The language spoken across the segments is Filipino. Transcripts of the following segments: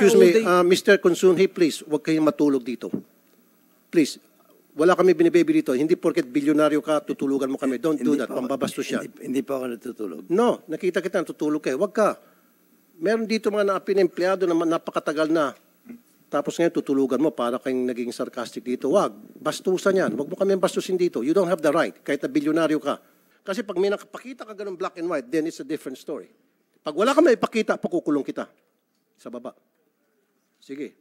Excuse me, they... uh, Mr. Consunhi, please, huwag kayong matulog dito. Please, wala kami binibaby dito. Hindi porket bilyonaryo ka, tutulugan mo kami. Don't hindi do that. Pambabastos siya. Hindi, hindi pa ako natutulog. No, nakita kita natutulog kayo. Huwag ka. Meron dito mga naapin empleyado na napakatagal na. Tapos ngayon tutulugan mo para kayong naging sarcastic dito. Huwag. Bastusan yan. Huwag mo kami bastusin dito. You don't have the right. Kahit na bilyonaryo ka. Kasi pag may nakapakita ka ganun black and white, then it's a different story. Pag wala ka may ipakita, pakukulong kita. Sa baba. Sige.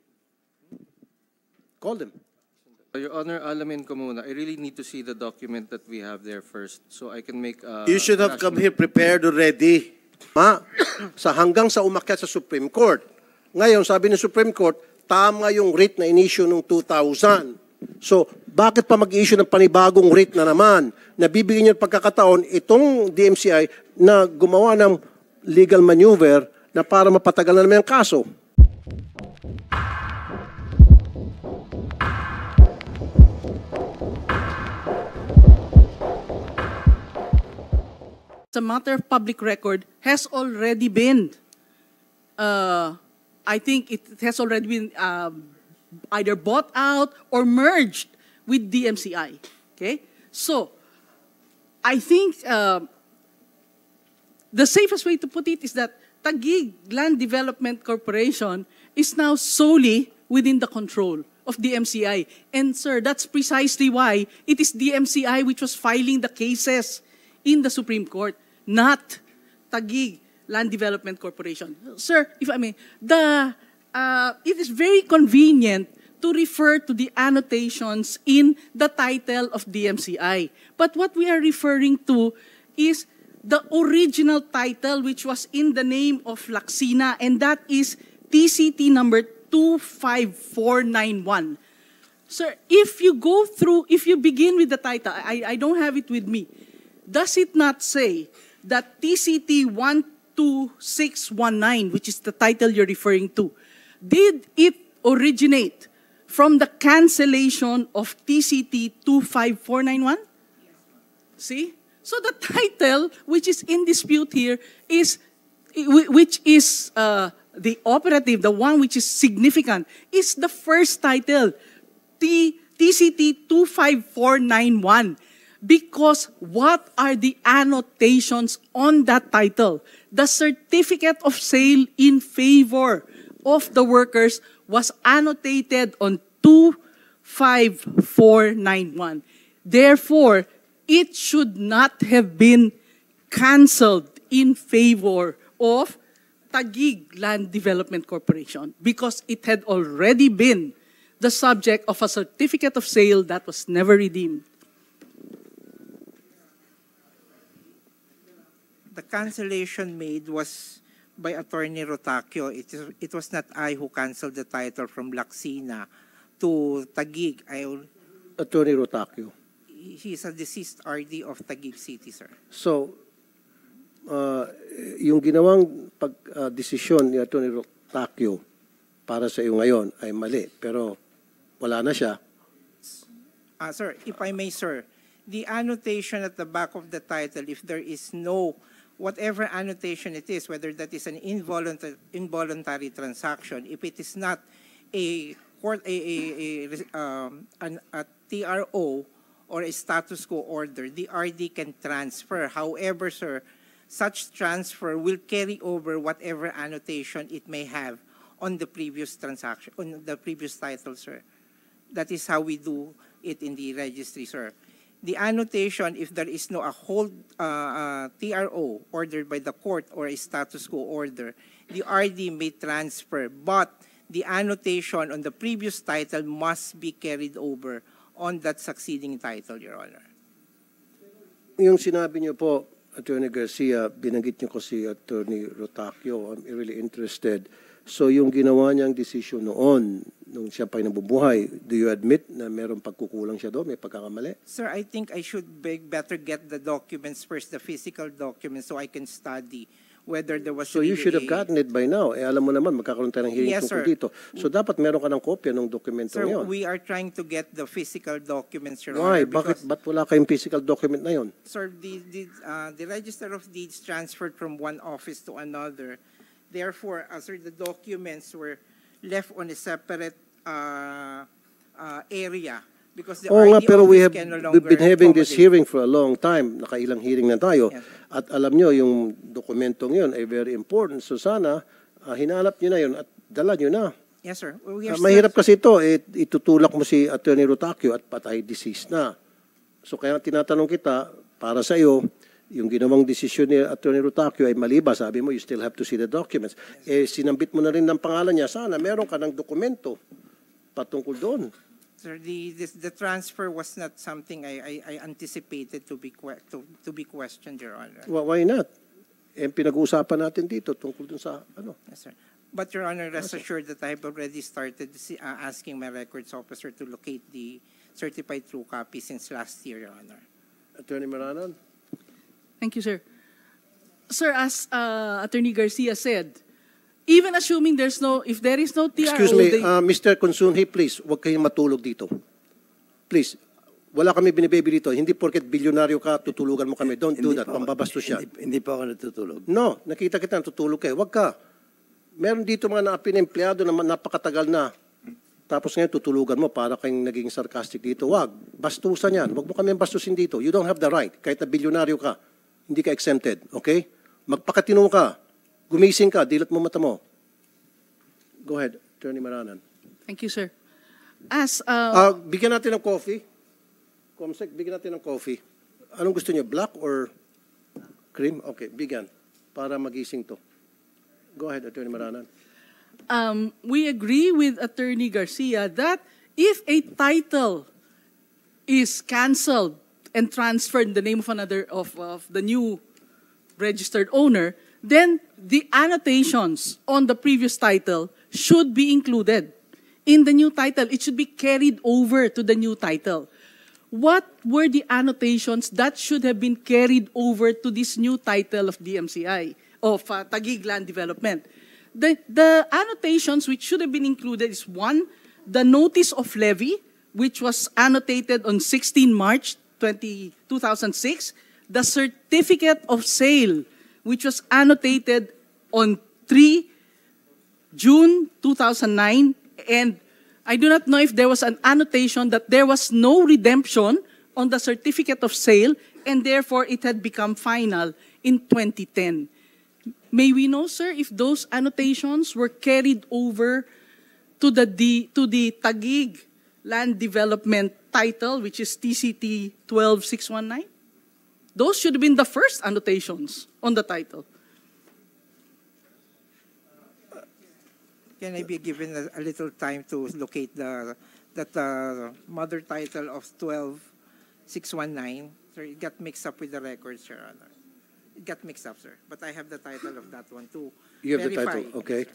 Call them. Your Honor, alamin ko muna. I really need to see the document that we have there first so I can make a... Uh, you should have come here prepared already. Ma, sa hanggang sa umakyat sa Supreme Court. Ngayon, sabi ng Supreme Court, tama yung rate na inisyo noong 2000. So, bakit pa mag-issue ng panibagong rate na naman? Nabibigyan niyo pagkakataon itong DMCI na gumawa ng legal maneuver na para mapatagal na naman ang kaso. The matter of public record has already been, uh, I think it has already been um, either bought out or merged with DMCI. Okay, so I think uh, the safest way to put it is that Taguig Land Development Corporation is now solely within the control of DMCI. And sir, that's precisely why it is DMCI which was filing the cases in the Supreme Court, not Taguig Land Development Corporation. Sir, if I may, the, uh, it is very convenient to refer to the annotations in the title of DMCI. But what we are referring to is the original title which was in the name of Laxina, and that is TCT number 25491. Sir, if you go through, if you begin with the title, I, I don't have it with me. Does it not say that TCT 12619, which is the title you're referring to, did it originate from the cancellation of TCT 25491? See? So the title, which is in dispute here, is which is uh, the operative, the one which is significant, is the first title, T TCT 25491. Because what are the annotations on that title? The certificate of sale in favor of the workers was annotated on 25491. Therefore, it should not have been cancelled in favor of Tagig Land Development Corporation because it had already been the subject of a certificate of sale that was never redeemed. The cancellation made was by Attorney Rotakio. It, is, it was not I who canceled the title from Laksina to Tagig. I, Attorney Rotakio. He's a deceased RD of Tagig City, sir. So uh, yung ginawang pag uh, ni Attorney Rotakio para sa iyo ngayon ay mali pero wala na siya. Ah, sir, if I may, sir, the annotation at the back of the title, if there is no whatever annotation it is, whether that is an involuntary, involuntary transaction, if it is not a court, a, a, a, um, an, a TRO or a status quo order, the RD can transfer. However, sir, Such transfer will carry over whatever annotation it may have on the previous transaction, on the previous title, sir. That is how we do it in the registry, sir. The annotation, if there is no a hold uh, uh, TRO ordered by the court or a status quo order, the RD may transfer, but the annotation on the previous title must be carried over on that succeeding title, Your Honor. Yung sinabi niyo po, Attorney Garcia, binanggit niyo ko si Attorney Rotacio. I'm really interested. So yung ginawa niyang decision noon, nung siya pa pa'y nabubuhay, do you admit na meron pagkukulang siya doon? May pagkakamali? Sir, I think I should be better get the documents first, the physical documents, so I can study whether there was So you should have gotten it by now. Eh, alam mo naman, magkakaroon tayo ng hearing Yes, tungkol sir. dito. So dapat meron ka ng kopya ng dokumento Sir, ngayon. we are trying to get the physical documents, Your Why? Honor. Bakit? because- Ba't wala kayong physical document na yon? Sir, the, the, uh, the register of deeds transferred from one office to another. Therefore, uh, sir, the documents were left on a separate, uh, uh, area Because the Oo nga, pero we have been having this hearing for a long time. Nakailang hearing na tayo. Yeah. At alam nyo, yung dokumento yun ay very important. So sana, uh, ah, hinalap nyo na yun at dala nyo na. Yes, sir. Well, we uh, mahirap kasi ito. It, eh, itutulak mo si Attorney Rotacio at patay disease na. So kaya tinatanong kita, para sa iyo, yung ginawang desisyon ni Attorney Rotacio ay mali Sabi mo, you still have to see the documents. Yes. Eh, sinambit mo na rin ng pangalan niya. Sana meron ka ng dokumento patungkol doon the, this, the transfer was not something I, I, I anticipated to be, to, to be questioned, Your Honor. Well, why not? Eh, pinag-uusapan natin dito tungkol dun sa ano. Yes, sir. But Your Honor, rest yes, ah, assured that I have already started uh, asking my records officer to locate the certified true copy since last year, Your Honor. Attorney Maranon. Thank you, sir. Sir, as uh, Attorney Garcia said, Even assuming there's no, if there is no TRO, Excuse me, they, uh, Mr. Consunhi, please, huwag kayong matulog dito. Please, wala kami binibaby dito. Hindi porket bilyonaryo ka, tutulugan mo kami. Don't do that. Pambabastos yan. Hindi, hindi pa ako natutulog. No, nakita kita natutulog kayo. Huwag ka. Meron dito mga naapin empleyado na napakatagal na. Tapos ngayon tutulugan mo para kayong naging sarcastic dito. Huwag. Bastusan yan. Huwag mo kami bastusin dito. You don't have the right. Kahit na bilyonaryo ka, hindi ka exempted. Okay? Magpakatinong ka. Gumising ka, dilot mo mata mo. Go ahead, Attorney Maranan. Thank you, sir. As, uh, uh, bigyan natin ng coffee. Comsec, bigyan natin ng coffee. Anong gusto niyo, black or cream? Okay, bigyan. Para magising to. Go ahead, Attorney Maranan. Um, we agree with Attorney Garcia that if a title is cancelled and transferred in the name of another of, of the new registered owner, then the annotations on the previous title should be included in the new title. It should be carried over to the new title. What were the annotations that should have been carried over to this new title of DMCI, of uh, Taguig Land Development? The, the annotations which should have been included is one, the notice of levy, which was annotated on 16 March 20, 2006, the certificate of sale, which was annotated on 3 June 2009. And I do not know if there was an annotation that there was no redemption on the certificate of sale and therefore it had become final in 2010. May we know, sir, if those annotations were carried over to the, D, to the Tagig Land Development title, which is TCT 12619? Those should have been the first annotations on the title. Can I be given a, a little time to locate the that uh, mother title of 12619? Sir, it got mixed up with the records, Your Honor. It got mixed up, sir. But I have the title of that one too. You have Verify the title, okay.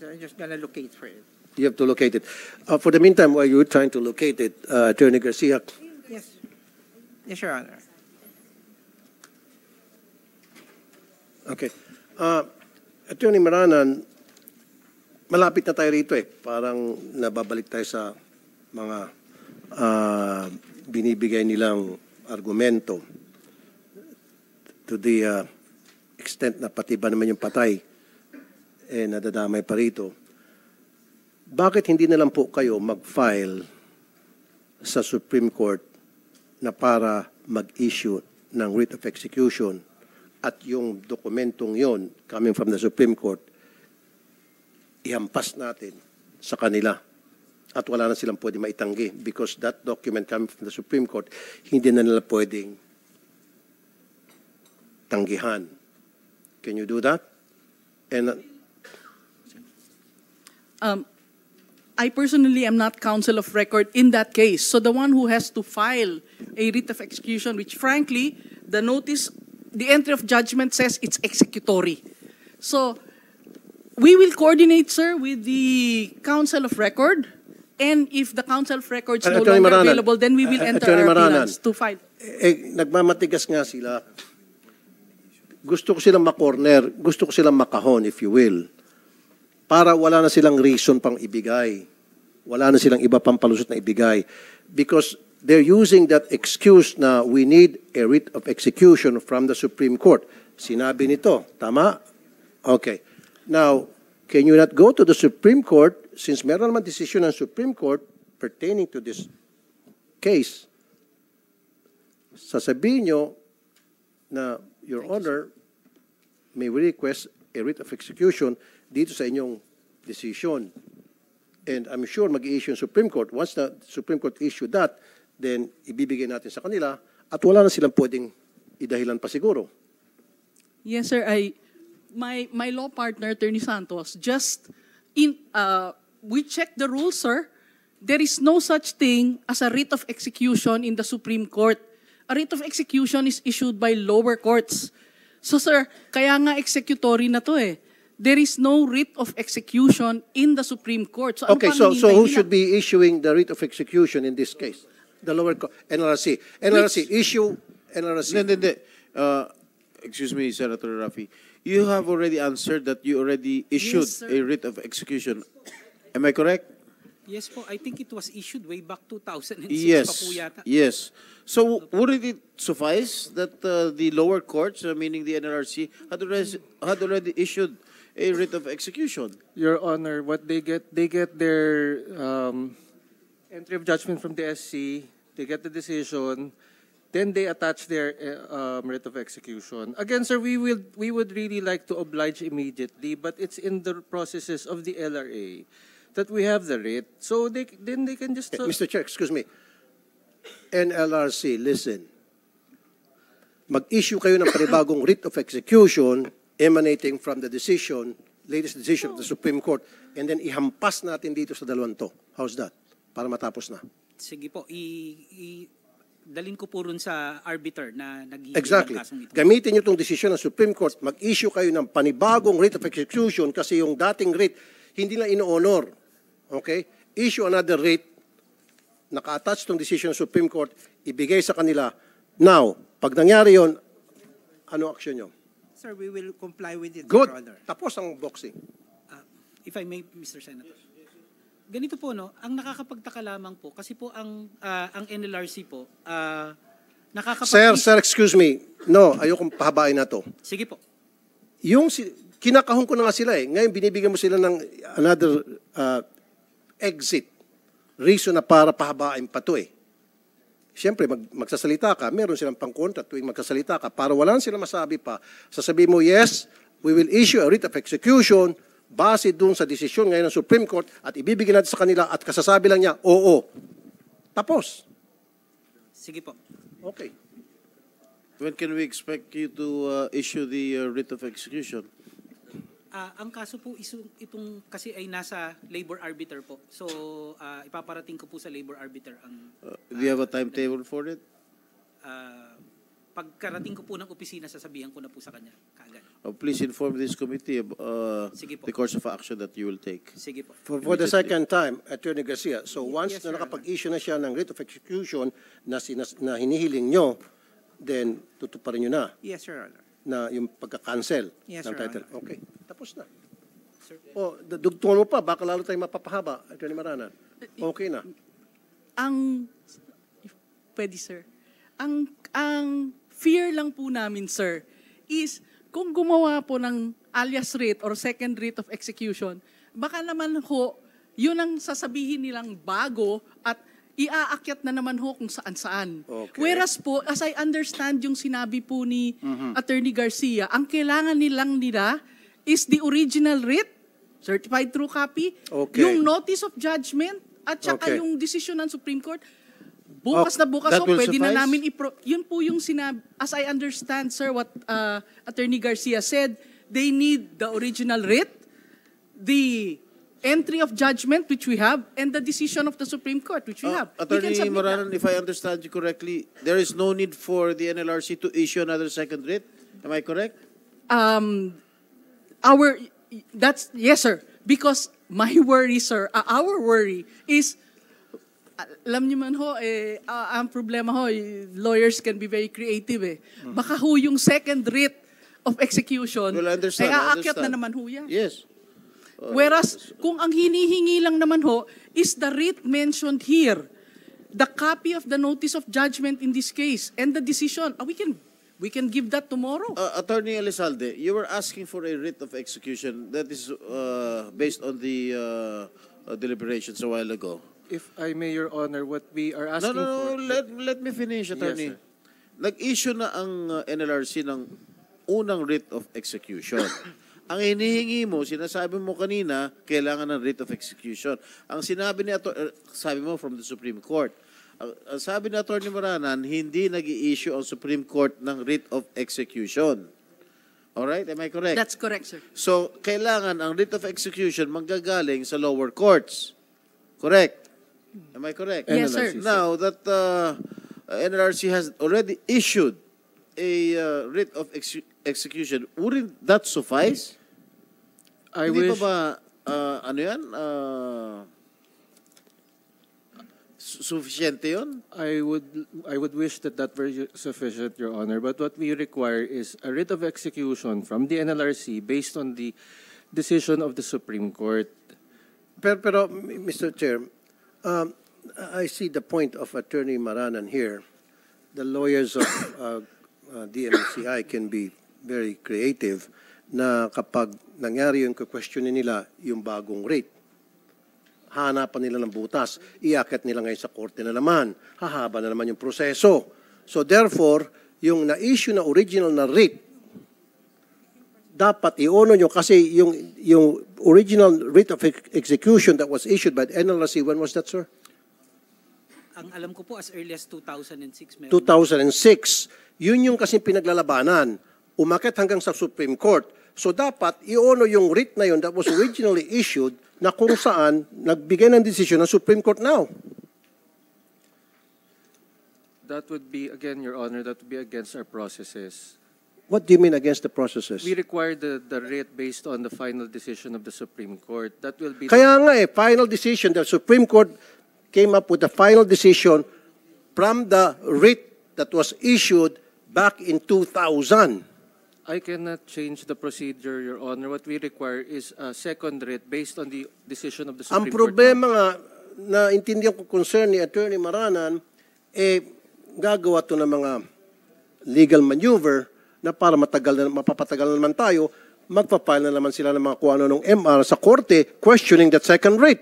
so I'm just going to locate for it. You have to locate it. Uh, for the meantime, while you're trying to locate it, uh, Attorney Garcia. Yes. Yes, Your Honor. Okay. Uh, Attorney Maranan, malapit na tayo rito eh. Parang nababalik tayo sa mga uh, binibigay nilang argumento to the uh, extent na pati ba naman yung patay eh nadadamay pa rito. Bakit hindi na lang po kayo mag-file sa Supreme Court na para mag-issue ng writ of execution at yung dokumentong yon coming from the Supreme Court, ihampas natin sa kanila. At wala na silang pwede maitanggi because that document coming from the Supreme Court, hindi na nila pwedeng tanggihan. Can you do that? And uh, um, I personally am not counsel of record in that case. So the one who has to file a writ of execution, which frankly, the notice the entry of judgment says it's executory. So, we will coordinate, sir, with the Council of Record. And if the Council of Records no longer Maranan. available, then we will enter Attorney our Maranan. bilans to file. Eh, eh, nagmamatigas nga sila. Gusto ko silang makorner, gusto ko silang makahon, if you will. Para wala na silang reason pang ibigay. Wala na silang iba pang palusot na ibigay. Because they're using that excuse na we need a writ of execution from the Supreme Court. Sinabi nito, tama? Okay. Now, can you not go to the Supreme Court since meron naman decision ng Supreme Court pertaining to this case? Sasabihin nyo na, Your Thank Honor, you, may we request a writ of execution dito sa inyong decision. And I'm sure mag-i-issue Supreme Court. Once the Supreme Court issued that, then ibibigay natin sa kanila at wala na silang pwedeng idahilan pa siguro. Yes, sir. I, my, my law partner, Attorney Santos, just in, uh, we checked the rules, sir. There is no such thing as a writ of execution in the Supreme Court. A writ of execution is issued by lower courts. So, sir, kaya nga executory na to eh. There is no writ of execution in the Supreme Court. So, ano okay, so, so who should be issuing the writ of execution in this case? the lower court, NRC NLRC, issue NLRC. No, no, Uh, excuse me, Senator Rafi. You have already answered that you already issued yes, a writ of execution. Am I correct? Yes po, I think it was issued way back 2006 yes, Yes. So wouldn't it suffice that uh, the lower courts, uh, meaning the NRC, had already, had already issued a writ of execution? Your Honor, what they get, they get their um, entry of judgment from the SC, they get the decision, then they attach their uh, writ of execution. Again, sir, we, will, we would really like to oblige immediately, but it's in the processes of the LRA that we have the writ. So they, then they can just... Eh, uh, Mr. Chair, excuse me. NLRC, listen. Mag-issue kayo ng panibagong writ of execution emanating from the decision, latest decision of the Supreme Court, and then ihampas natin dito sa dalawang to. How's that? para matapos na. Sige po, i, i dalin ko po rin sa arbiter na nag exactly. ng kasong ito. Gamitin niyo itong desisyon ng Supreme Court, mag-issue kayo ng panibagong rate of execution kasi yung dating rate hindi na ino-honor. Okay? Issue another rate, naka-attach itong decision ng Supreme Court, ibigay sa kanila. Now, pag nangyari yon, ano aksyon nyo? Sir, we will comply with it, Good. Your Honor. Tapos ang boxing. Uh, if I may, Mr. Senator. Yes ganito po no, ang nakakapagtaka lamang po kasi po ang uh, ang NLRC po uh, nakakapag Sir, sir, excuse me. No, ayokong pahabain na to. Sige po. Yung si kinakahon ko na nga sila eh. Ngayon binibigyan mo sila ng another uh, exit reason na para pahabain pa to eh. Siyempre, mag, magsasalita ka, meron silang pangkontra tuwing magsasalita ka. Para wala silang masabi pa, sasabihin mo, yes, we will issue a writ of execution base doon sa desisyon ngayon ng Supreme Court at ibibigay natin sa kanila at kasasabi lang niya, oo. Tapos. Sige po. Okay. When can we expect you to uh, issue the uh, writ of execution? Uh, ang kaso po, isu, itong kasi ay nasa labor arbiter po. So, uh, ipaparating ko po sa labor arbiter ang... Uh, do you have a ah, timetable for it? Uh, pagkarating ko po ng opisina, sasabihan ko na po sa kanya kaagad. Oh, please inform this committee of uh, the course of action that you will take. Sige po. For, for the second time, Attorney Garcia, so once yes, na nakapag-issue na siya ng writ of execution na, sinas, na hinihiling nyo, then tutuparin nyo na Yes, Your Honor. na yung pagka-cancel Yes, ng title. Honor. Okay, tapos na. Sir. O, dugtungan mo pa, baka lalo tayong mapapahaba, Attorney Marana. Eh, okay na. Ang, pwede sir, ang, ang fear lang po namin, sir, is kung gumawa po ng alias rate or second rate of execution, baka naman ho, yun ang sasabihin nilang bago at iaakyat na naman ho kung saan-saan. Okay. Whereas po, as I understand yung sinabi po ni mm-hmm. Attorney Garcia, ang kailangan nilang nila is the original writ, certified true copy, okay. yung notice of judgment, at saka okay. yung decision ng Supreme Court, Bukas na bukas That so oh, pwede suffice? na namin ipro... Yun po yung sinabi. As I understand, sir, what uh, Attorney Garcia said, they need the original writ, the entry of judgment, which we have, and the decision of the Supreme Court, which we uh, have. Attorney we Moranan, if I understand you correctly, there is no need for the NLRC to issue another second writ. Am I correct? Um, our... That's... Yes, sir. Because my worry, sir, uh, our worry is alam niyo man ho, eh, ah, ang problema ho, eh, lawyers can be very creative eh. Mm. Baka ho yung second writ of execution, well, ay eh, aakyat na naman ho yan. Yes. Uh, Whereas, kung ang hinihingi lang naman ho, is the writ mentioned here, the copy of the notice of judgment in this case, and the decision, uh, we can We can give that tomorrow. Uh, Attorney Elizalde, you were asking for a writ of execution that is uh, based on the uh, uh, deliberations a while ago if I may, Your Honor, what we are asking no, no, no, for... No, let, let me finish, Attorney. Yes, Nag-issue na ang uh, NLRC ng unang writ of execution. ang hinihingi mo, sinasabi mo kanina, kailangan ng writ of execution. Ang sinabi ni Ator er, sabi mo from the Supreme Court, ang sabi ni Attorney Maranan, hindi nag issue ang Supreme Court ng writ of execution. Alright? Am I correct? That's correct, sir. So, kailangan ang writ of execution manggagaling sa lower courts. Correct? Am I correct? Yes, sir. Now that uh, NLRC has already issued a uh, writ of execution, wouldn't that suffice? I Hindi wish... pa ba, uh, ano yan, uh, sufficient I would I would wish that that were sufficient, Your Honor. But what we require is a writ of execution from the NLRC based on the decision of the Supreme Court. Pero, pero, Mr. Chair, Um, I see the point of Attorney Maranan here. The lawyers of uh, uh, DMCI can be very creative na kapag nangyari yung questionin nila yung bagong rate, hanapan nila ng butas, iakat nila ngayon sa korte na naman, hahaba na naman yung proseso. So therefore, yung na-issue na original na rate dapat iono nyo kasi yung, yung original writ of execution that was issued by the NLRC, when was that, sir? Ang alam ko po, as early as 2006. Meron 2006. Yun yung kasi pinaglalabanan. Umakit hanggang sa Supreme Court. So dapat iono yung writ na yun that was originally issued na kung saan nagbigay ng desisyon ng Supreme Court now. That would be, again, Your Honor, that would be against our processes. What do you mean against the processes? We require the, the writ based on the final decision of the Supreme Court. That will be... Kaya nga eh, final decision. The Supreme Court came up with the final decision from the writ that was issued back in 2000. I cannot change the procedure, Your Honor. What we require is a second writ based on the decision of the Supreme Ang problema Court. nga, naintindihan ko concern ni Attorney Maranan, eh, gagawa to ng mga legal maneuver na para matagal na, mapapatagal na naman tayo, magpapile na naman sila ng mga kuano ng MR sa korte questioning that second rate.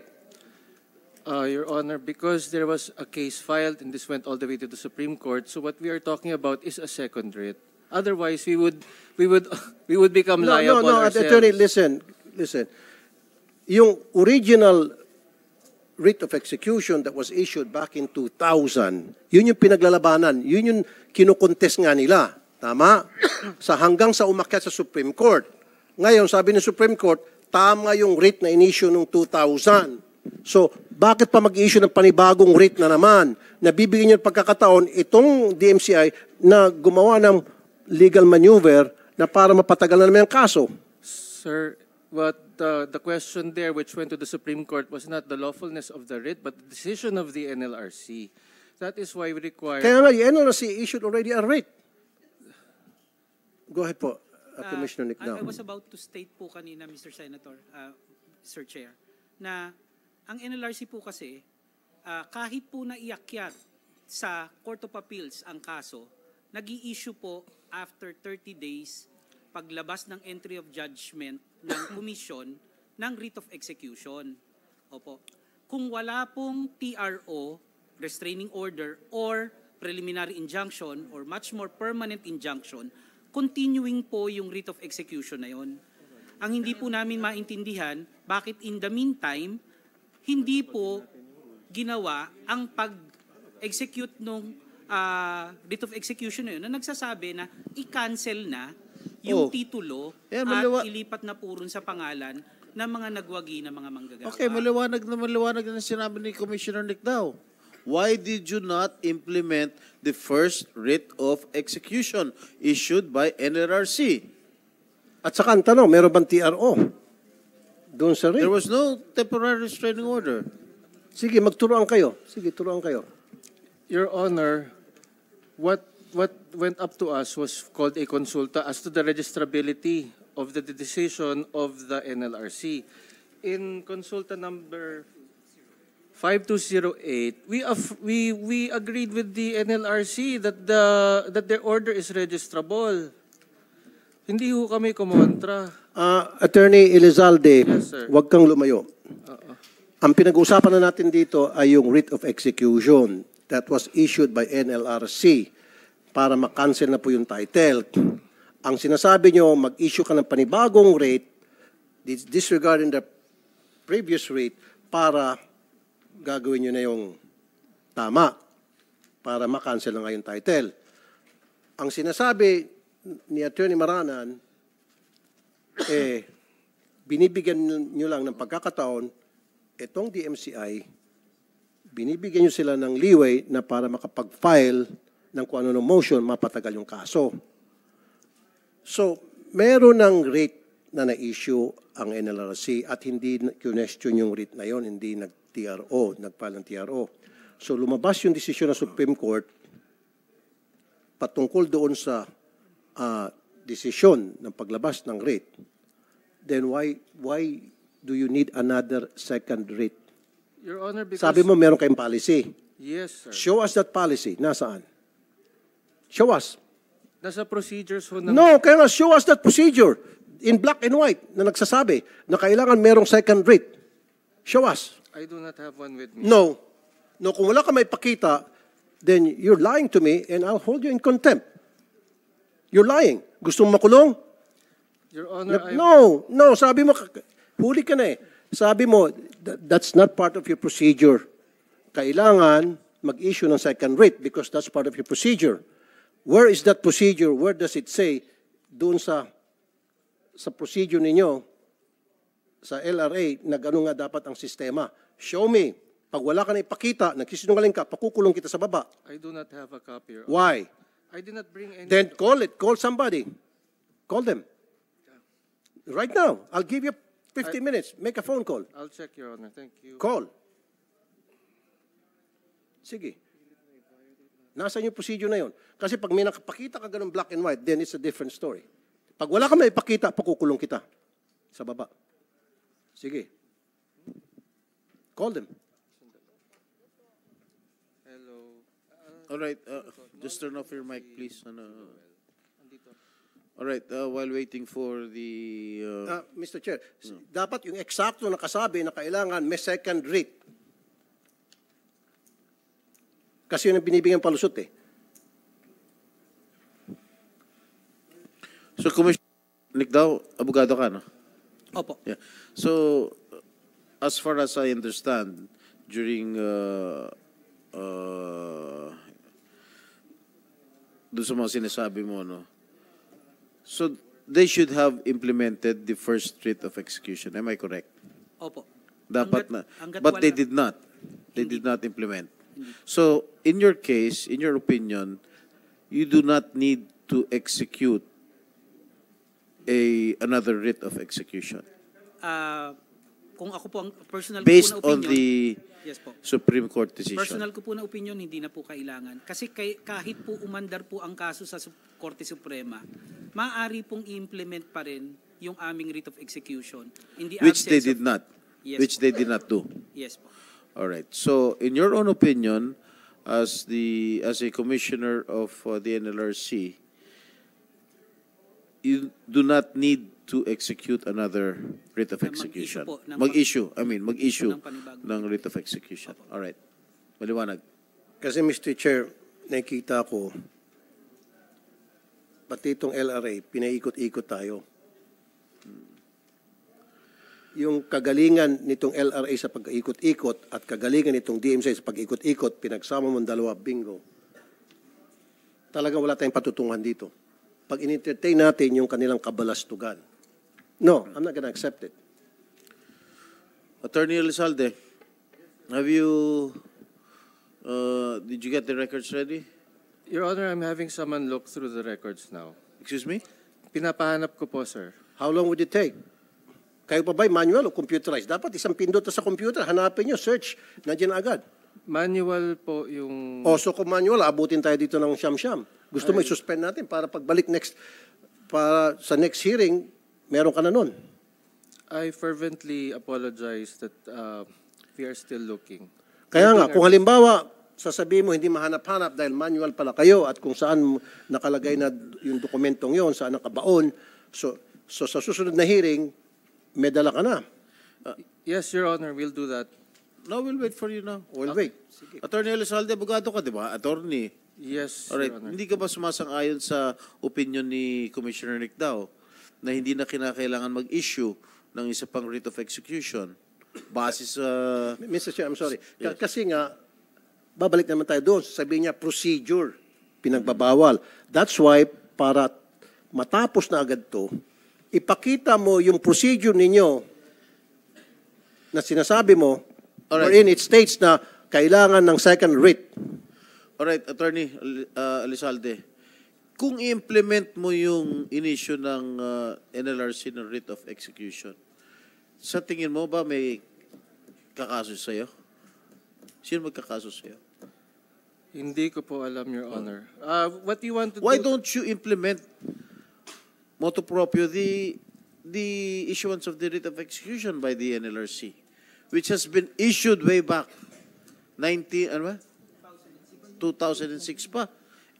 Uh, Your Honor, because there was a case filed and this went all the way to the Supreme Court, so what we are talking about is a second rate. Otherwise, we would we would we would become no, liable. No, no, ourselves. attorney, listen, listen. Yung original writ of execution that was issued back in 2000, yun yung pinaglalabanan, yun yung kinukontest nga nila. Tama? sa hanggang sa umakyat sa Supreme Court. Ngayon, sabi ng Supreme Court, tama yung rate na inisyo noong 2000. So, bakit pa mag-issue ng panibagong rate na naman? Nabibigyan niyo pagkakataon itong DMCI na gumawa ng legal maneuver na para mapatagal na naman ang kaso. Sir, what uh, the question there which went to the Supreme Court was not the lawfulness of the writ but the decision of the NLRC. That is why we require... Kaya nga, yung NLRC issued already a writ. Go ahead po, uh, uh, Commissioner Nick Down. I, I was about to state po kanina, Mr. Senator, uh, Sir Chair, na ang NLRC po kasi, uh, kahit po naiakyat sa Court of Appeals ang kaso, nag issue po after 30 days paglabas ng entry of judgment ng commission ng writ of execution. Opo. Kung wala pong TRO, restraining order, or preliminary injunction, or much more permanent injunction, continuing po yung writ of execution na yon. Ang hindi po namin maintindihan, bakit in the meantime, hindi po ginawa ang pag-execute nung uh, writ of execution na yun na nagsasabi na i-cancel na yung oh. titulo yeah, at ilipat na po sa pangalan ng mga nagwagi na mga manggagawa. Okay, maliwanag na maliwanag na sinabi ni Commissioner Nick daw why did you not implement the first writ of execution issued by NRRC? At saka ang tanong, meron bang TRO? Doon sa writ? There was no temporary restraining order. Sige, magturoan kayo. Sige, turoan kayo. Your Honor, what what went up to us was called a consulta as to the registrability of the decision of the NLRC. In consulta number 5208 we we we agreed with the NLRC that the that their order is registrable hindi ho kami kumontra uh, attorney Elizalde yes, wag kang lumayo uh -oh. ang pinag-uusapan na natin dito ay yung writ of execution that was issued by NLRC para makancel na po yung title ang sinasabi nyo mag-issue ka ng panibagong rate disregarding the previous rate para gagawin nyo na yung tama para makancel na nga yung title. Ang sinasabi ni Attorney Maranan, eh, binibigyan nyo lang ng pagkakataon, itong DMCI, binibigyan nyo sila ng leeway na para makapag-file ng kung ano ng motion, mapatagal yung kaso. So, meron ng rate na na-issue ang NLRC at hindi question yung rate na yon, hindi nag TRO, nagpalang TRO. So lumabas yung desisyon ng Supreme Court patungkol doon sa uh, desisyon ng paglabas ng rate. Then why why do you need another second rate? Your Honor, because... Sabi mo meron kayong policy. Yes, sir. Show us that policy. Nasaan? Show us. Nasa procedures ho ng... No, kaya nga, show us that procedure in black and white na nagsasabi na kailangan merong second rate. Show us. I do not have one with me. No. No, kung wala ka may pakita, then you're lying to me and I'll hold you in contempt. You're lying. Gusto mong makulong? Your Honor, I... No, no. Sabi mo, huli ka na eh. Sabi mo, that, that's not part of your procedure. Kailangan mag-issue ng second writ because that's part of your procedure. Where is that procedure? Where does it say? Doon sa sa procedure ninyo, sa LRA na gano'n nga dapat ang sistema. Show me. Pag wala ka na ipakita, nagsisinungaling ka, pakukulong kita sa baba. I do not have a copy. Your Why? I did not bring any... Then call it. Call somebody. Call them. Right now. I'll give you 50 I- minutes. Make a phone call. I'll check, Your Honor. Thank you. Call. Sige. Nasaan yung procedure na yun? Kasi pag may nakapakita ka ganun black and white, then it's a different story. Pag wala ka may ipakita, pakukulong kita sa baba. Sige. Call them. Hello. Uh, All right, uh, just turn off your mic, please. Ano? Uh, All right, uh, while waiting for the... Uh, uh, Mr. Chair, no. Hmm. dapat yung eksakto na kasabi na kailangan may second rate. Kasi yun ang binibigyan palusot eh. So, Commissioner Nick daw, abogado ka, no? Opo. Yeah. So, as far as I understand, during uh, uh, doon sa mga sinasabi mo, no? So, they should have implemented the first rate of execution. Am I correct? Opo. Dapat hanggat, na. Hanggat But they did not. They hindi. did not implement. Hindi. So, in your case, in your opinion, you do not need to execute a another writ of execution Ah, kung ako po ang personal based ko po na on opinion, the yes po. Supreme Court decision. Personal ko po na opinion, hindi na po kailangan. Kasi kay, kahit po umandar po ang kaso sa Korte Suprema, maaari pong i-implement pa rin yung aming writ of execution. In the Which they did of- not. Yes. Which they did not do. Yes po. All right. So, in your own opinion, as the as a commissioner of uh, the NLRC, you do not need to execute another writ of execution. Mag-issue, I mean, mag-issue ng writ of execution. All right. Maliwanag. Kasi Mr. Chair, nakita ko, pati itong LRA, pinaikot-ikot tayo. Yung kagalingan nitong LRA sa pag-ikot-ikot at kagalingan nitong DMC sa pag-ikot-ikot, pinagsama mo dalawa, bingo. Talaga wala tayong patutunguhan dito pag in-entertain natin yung kanilang kabalastugan. No, I'm not gonna accept it. Attorney Elizalde, have you, uh, did you get the records ready? Your Honor, I'm having someone look through the records now. Excuse me? Pinapahanap ko po, sir. How long would it take? Kayo pa ba manual o computerized? Dapat isang pindot sa computer, hanapin nyo, search, nandiyan agad. Manual po yung... O, so kung manual, abutin tayo dito ng siyam-siyam. Gusto mo i-suspend natin para pagbalik next, para sa next hearing, meron ka na nun. I fervently apologize that uh, we are still looking. Kaya nga, kung halimbawa, sasabihin mo hindi mahanap-hanap dahil manual pala kayo at kung saan nakalagay na yung dokumentong yon saan nakabaon. So, so sa susunod na hearing, may dala ka na. Yes, Your Honor, we'll do that. No, we'll wait for you now. We'll wait. Sige. Attorney Elizalde, abogado ka, di ba? Attorney. Yes, Alright. Hindi ka ba sumasang-ayon sa opinion ni Commissioner Nick Dao na hindi na kinakailangan mag-issue ng isa pang writ of execution base sa... Mr. Chair, I'm sorry. Ka- Yes. Kasi nga, babalik naman tayo doon. Sabi niya, procedure, pinagbabawal. That's why, para matapos na agad to, ipakita mo yung procedure ninyo na sinasabi mo, Alright. wherein it states na kailangan ng second writ. Alright, Attorney uh, Elizalde. Kung implement mo yung inisyo ng uh, NLRC ng writ of execution, sa tingin mo ba may kakaso sa'yo? Sino magkakaso sa'yo? Hindi ko po alam, Your Honor. Uh, what you want to Why do... don't you implement motu proprio the, the issuance of the writ of execution by the NLRC, which has been issued way back 19, ano ba? 2006 pa.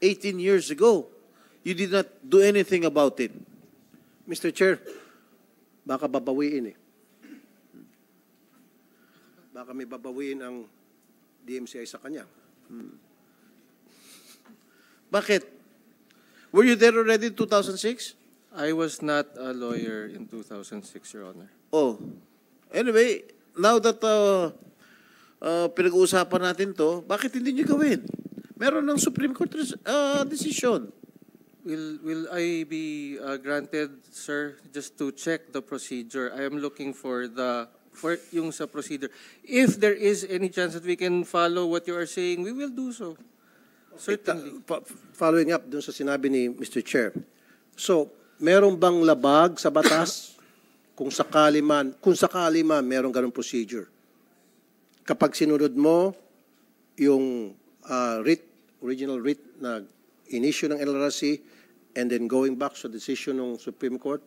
18 years ago. You did not do anything about it. Mr. Chair, baka babawiin eh. Baka may babawiin ang DMCI sa kanya. Hmm. Bakit? Were you there already in 2006? I was not a lawyer in 2006, Your Honor. Oh. Anyway, now that uh, uh, pinag-uusapan natin to, bakit hindi niyo gawin? meron ng Supreme Court uh, ah, decision. Will, will I be uh, granted, sir, just to check the procedure? I am looking for the for yung sa procedure. If there is any chance that we can follow what you are saying, we will do so. Certainly. Pa- following up dun sa sinabi ni Mr. Chair. So, meron bang labag sa batas kung sakali man, kung sakali man meron ganung procedure? Kapag sinunod mo yung uh, writ original writ na inisyo ng LRC and then going back sa decision ng Supreme Court,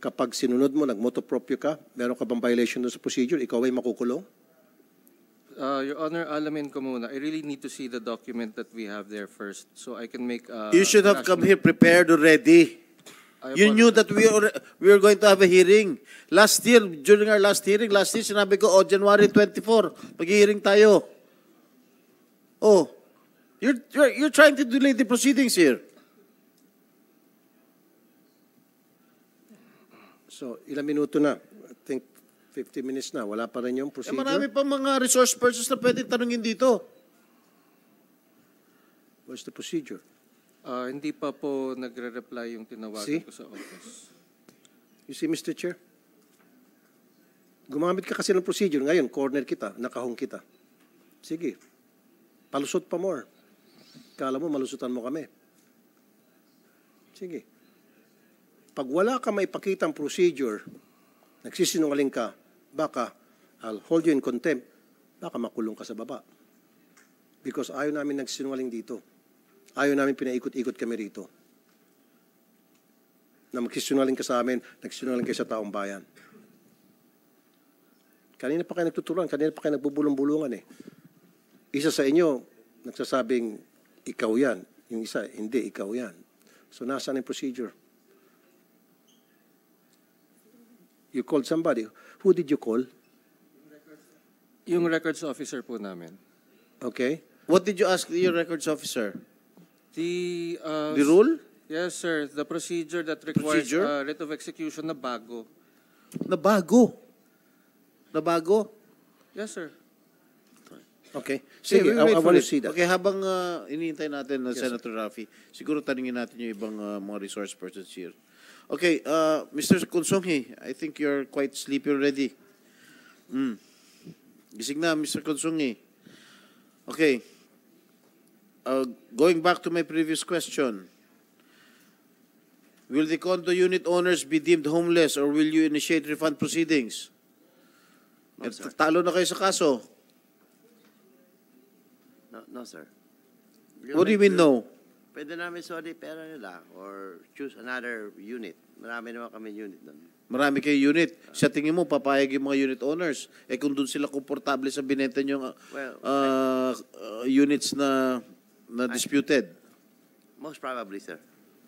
kapag sinunod mo, nag nagmotopropyo ka, meron ka bang violation sa procedure, ikaw ay makukulong? Uh, Your Honor, alamin ko muna. I really need to see the document that we have there first so I can make... Uh, you should have come here prepared already. you knew that we are, we were going to have a hearing. Last year, during our last hearing, last year, sinabi ko, oh, January 24, mag-hearing tayo. Oh, You're, you're, you're trying to delay the proceedings here. So, ilang minuto na? I think 50 minutes na. Wala pa rin yung eh, procedure. Eh, marami pa mga resource persons na pwede tanungin dito. What's the procedure? Uh, hindi pa po nagre-reply yung tinawagan see? ko sa office. You see, Mr. Chair? Gumamit ka kasi ng procedure. Ngayon, corner kita, nakahong kita. Sige, palusot pa more. Kala mo, malusutan mo kami. Sige. Pag wala ka may pakitang procedure, nagsisinungaling ka, baka I'll hold you in contempt, baka makulong ka sa baba. Because ayaw namin nagsisinungaling dito. Ayaw namin pinaikot-ikot kami rito. Na magsisinungaling ka sa amin, nagsisinungaling ka sa taong bayan. Kanina pa kayo nagtuturuan, kanina pa kayo nagbubulong-bulungan eh. Isa sa inyo, nagsasabing ikaw yan. Yung isa, hindi, ikaw yan. So, nasaan yung procedure? You called somebody. Who did you call? Yung records officer po namin. Okay. What did you ask your records officer? The, uh, The rule? Yes, sir. The procedure that requires Procedure? uh, writ of execution na bago. Na bago? Na bago? Yes, sir. Okay. Sige, yeah, I, I want to see that. Okay, habang uh, ah, iniintay natin na yes, Senator sir. Rafi, siguro tanungin natin yung ibang uh, mga resource persons here. Okay, uh, ah, Mr. Consonghi, I think you're quite sleepy already. Mm. Gising na, Mr. Consonghi. Okay. Uh, going back to my previous question, will the condo unit owners be deemed homeless or will you initiate refund proceedings? No, eh, talo na kayo sa kaso. No, sir. We'll What do you mean, no? Pwede namin sorry pera nila or choose another unit. Marami naman kami unit doon. Marami kayo unit. Sa tingin mo, papayag yung mga unit owners. Eh kung doon sila komportable sa binenta nyo well, uh, uh, units na na disputed. Most probably, sir.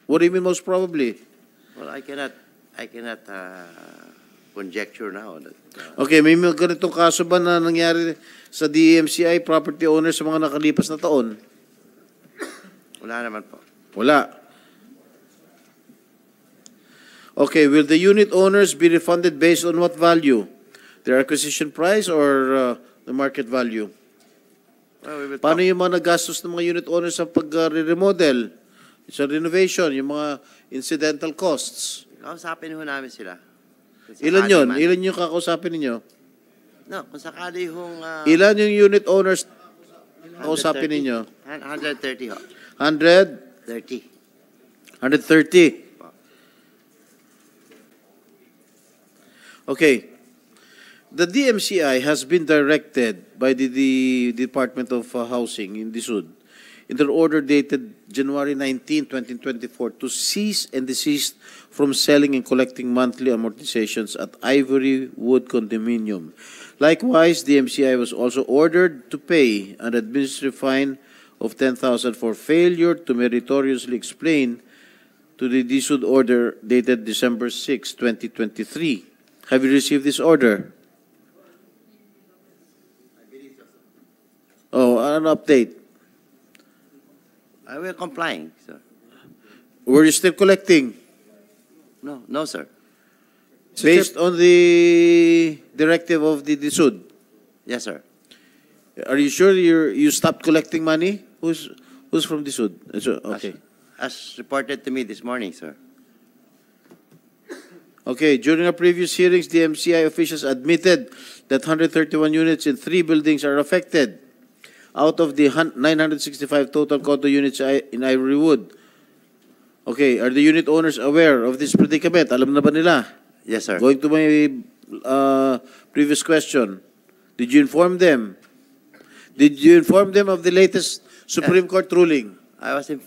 What do you mean most probably? Well, I cannot, I cannot uh, conjecture now. That, uh, okay, may mga ganitong kaso ba na nangyari sa DMCI e property owners sa mga nakalipas na taon? Wala naman po. Wala. Okay, will the unit owners be refunded based on what value? Their acquisition price or uh, the market value? Well, we Paano yung mga nagastos ng mga unit owners sa pag-remodel? sa renovation, yung mga incidental costs? Kausapin ho namin sila. Kung Ilan sakali yun? man. Ilan yung kakausapin ninyo? No, kung sakali hong... ah, Ilan yung unit owners kausapin 130. ninyo? 130 ho. 100? 30. 130? Okay. The DMCI has been directed by the, the Department of uh, Housing in Disud in their order dated January 19, 2024 to cease and desist from selling and collecting monthly amortizations at Ivory Wood Condominium. Likewise, the MCI was also ordered to pay an administrative fine of 10,000 for failure to meritoriously explain to the issued order dated December 6, 2023. Have you received this order? Oh, an update. I will complying, sir. Were you still collecting? no, no, sir. So Based on the directive of the, the Sud, Yes, sir. are you sure you you stopped collecting money? Who's who's from the Sud? Uh, okay. As reported to me this morning, sir. Okay, during our previous hearings, the MCI officials admitted that 131 units in three buildings are affected. Out of the 965 total condo units in in Ivorywood, Okay, are the unit owners aware of this predicament? Alam na ba nila? Yes, sir. Going to my uh, previous question, did you inform them? Did you inform them of the latest Supreme Court ruling? I was in...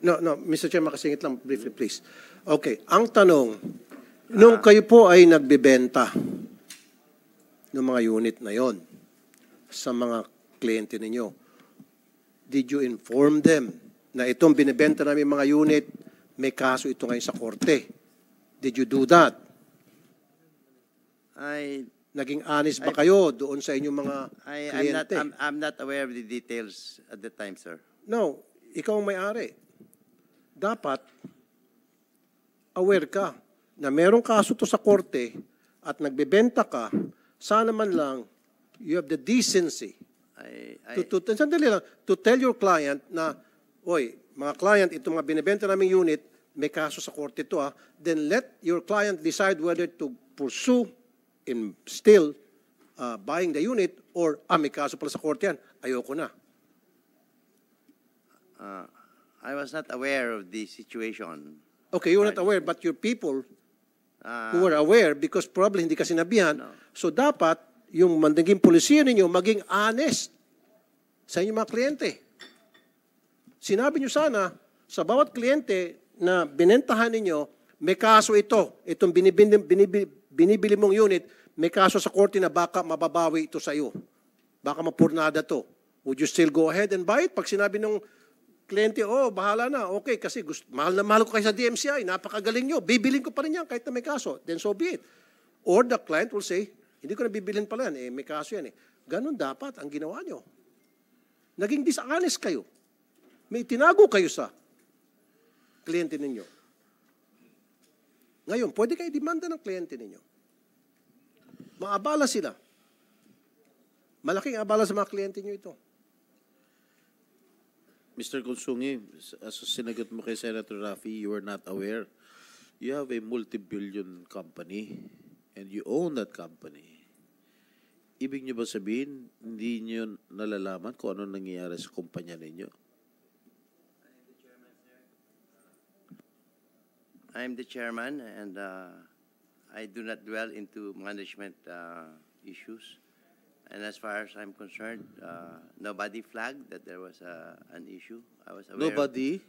No, no, Mr. Chair, makasingit lang briefly, please. Okay, ang tanong, nung kayo po ay nagbebenta ng mga unit na yon sa mga kliyente ninyo, did you inform them na itong binibenta namin mga unit, may kaso ito ngayon sa korte. Did you do that? I, Naging honest ba I, kayo doon sa inyong mga I, I'm not, I'm, I'm not aware of the details at the time, sir. No, ikaw ang may-ari. Dapat aware ka na merong kaso to sa korte at nagbebenta ka, sana man lang you have the decency I, I, to, to, sandali lang, to tell your client na oy, mga client, itong mga binibenta naming unit, may kaso sa korte ito ah, then let your client decide whether to pursue in still uh, buying the unit or, ah, may kaso pala sa korte yan, ayoko na. Uh, I was not aware of the situation. Okay, you were not aware, but your people uh, who were aware because probably hindi ka sinabihan. No. So dapat, yung mandaging polisiya ninyo maging honest sa inyong mga kliyente. Sinabi nyo sana sa bawat kliyente na binentahan ninyo, may kaso ito, itong binibili, binibili, binibili mong unit, may kaso sa korte na baka mababawi ito sa iyo. Baka mapurnada to. Would you still go ahead and buy it? Pag sinabi ng kliyente, oh, bahala na, okay, kasi gusto, mahal na mahal ko kayo sa DMCI, napakagaling nyo, bibilin ko pa rin yan kahit na may kaso, then so be it. Or the client will say, hindi ko na bibilin pala yan, eh, may kaso yan eh. Ganun dapat ang ginawa nyo. Naging dishonest kayo. May tinago kayo sa kliyente ninyo. Ngayon, pwede kayo demanda ng kliyente ninyo. Maabala sila. Malaking abala sa mga kliyente nyo ito. Mr. Consungi, as sinagot mo kay Senator Rafi, you are not aware. You have a multi-billion company and you own that company. Ibig nyo ba sabihin, hindi nyo nalalaman kung ano nangyayari sa kumpanya ninyo? I'm the chairman, and uh, I do not dwell into management uh, issues. And as far as I'm concerned, uh, nobody flagged that there was a, uh, an issue. I was aware. Nobody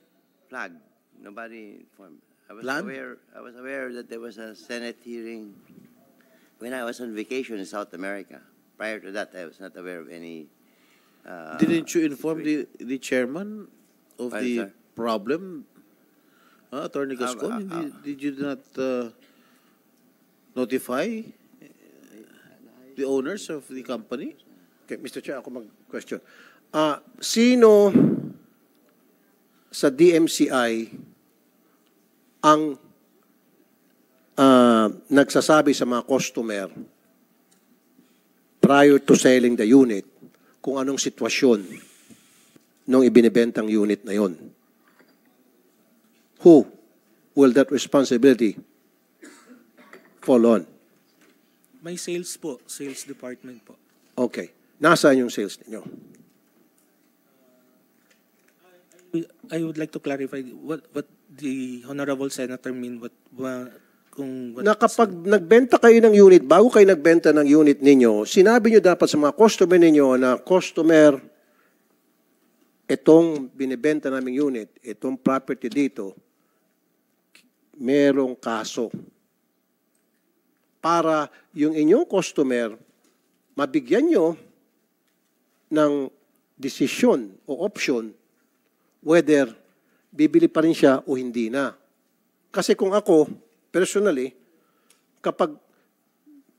flagged. Nobody informed. I was Plan? aware. I was aware that there was a Senate hearing when I was on vacation in South America. Prior to that, I was not aware of any. Uh, Didn't you inform situation. the the chairman of Pardon, the sir? problem Uh, Attorney ah, Gascon, um, uh, uh, did, did you not uh, notify uh, the owners of the company? Okay, Mr. Chair, ako mag-question. Uh, sino sa DMCI ang uh, nagsasabi sa mga customer prior to selling the unit kung anong sitwasyon nung ibinibentang unit na yon? who will that responsibility fall on? May sales po, sales department po. Okay. Nasaan yung sales ninyo? Uh, I would like to clarify what what the honorable senator mean what, what kung what Nakapag nagbenta kayo ng unit bago kayo nagbenta ng unit ninyo, sinabi niyo dapat sa mga customer ninyo na customer itong binebenta naming unit, itong property dito, merong kaso para yung inyong customer mabigyan nyo ng desisyon o option whether bibili pa rin siya o hindi na. Kasi kung ako, personally, kapag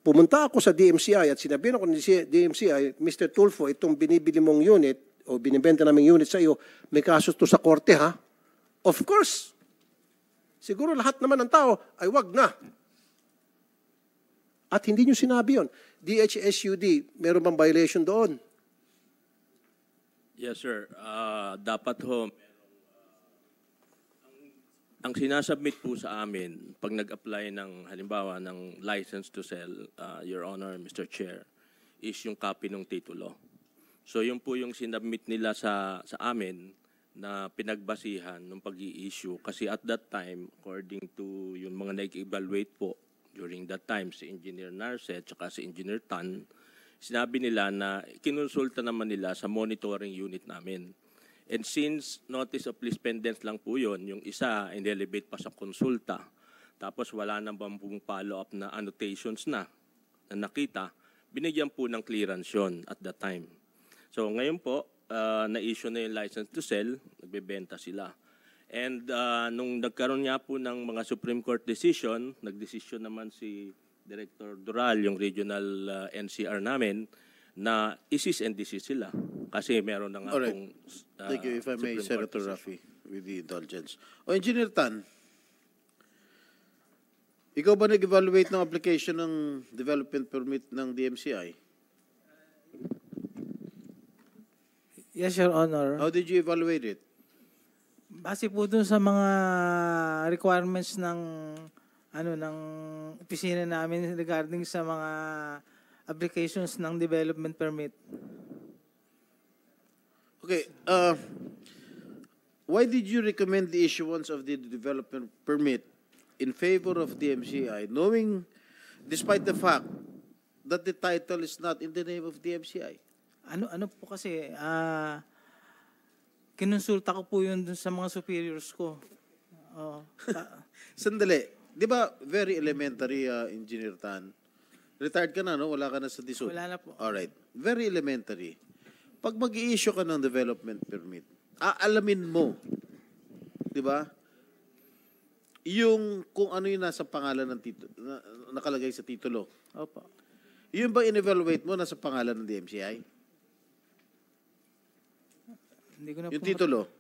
pumunta ako sa DMCI at sinabi ako ng DMCI, Mr. Tulfo, itong binibili mong unit o binibenta naming unit sa iyo, may kaso to sa korte ha? Of course, Siguro lahat naman ng tao ay wag na. At hindi nyo sinabi yon. DHSUD, meron bang violation doon? Yes, sir. Uh, dapat ho, ah, ang sinasubmit po sa amin pag nag-apply ng halimbawa ng license to sell, uh, Your Honor, Mr. Chair, is yung copy ng titulo. So yun po yung sinubmit nila sa, sa amin na pinagbasihan ng pag issue kasi at that time, according to yung mga nag-evaluate po during that time, si Engineer Narset at si Engineer Tan, sinabi nila na kinonsulta naman nila sa monitoring unit namin. And since notice of lease pendants lang po yun, yung isa, in-elevate pa sa konsulta. Tapos wala nang bang follow-up na annotations na, na nakita, binigyan po ng clearance yun at that time. So ngayon po, Ah, na-issue na yung license to sell, nagbebenta sila. And uh, nung nagkaroon nga po ng mga Supreme Court decision, nagdesisyon naman si Director Dural, yung regional uh, ah, NCR namin, na isis and disis sila. Kasi meron na nga Alright. pong uh, Thank you. If I may, Supreme Senator Raffi, with the indulgence. O, Engineer Tan, ikaw ba nag-evaluate ng application ng development permit ng DMCI? Yes, Your Honor. How did you evaluate it? Base po dun sa mga requirements ng ano ng opisina namin regarding sa mga applications ng development permit. Okay, uh, why did you recommend the issuance of the development permit in favor of DMCI, knowing, despite the fact that the title is not in the name of DMCI? ano ano po kasi ah uh, kinonsulta ko po yun dun sa mga superiors ko. Oh. Sandali. 'Di ba very elementary uh, engineer Tan? Retired ka na no? Wala ka na sa DSUD. Wala na po. All right. Very elementary. Pag mag-i-issue ka ng development permit, aalamin mo. 'Di ba? Yung kung ano yung nasa pangalan ng titulo, na, nakalagay sa titulo. Opo. Yun ba in-evaluate mo nasa pangalan ng DMCI? Hindi ko na Yung titulo? Eh,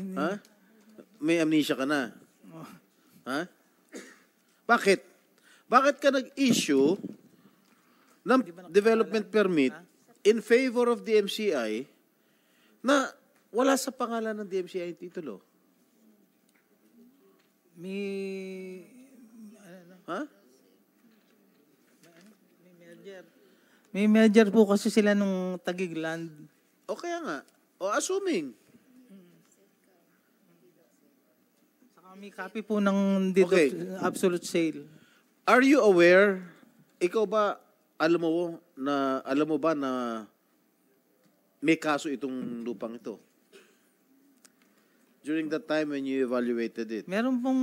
hindi. Ha? May amnesia ka na? Oh. Ha? Bakit? Bakit ka nag-issue ng development permit in favor of DMCI na wala sa pangalan ng DMCI yung titulo? May... Ha? May merger. May merger po kasi sila nung Tagig Land kaya nga. O assuming. Saka may copy po ng deduct, Okay. absolute sale. Are you aware, ikaw ba, alam mo na, alam mo ba na may kaso itong lupang ito? During the time when you evaluated it. Meron pong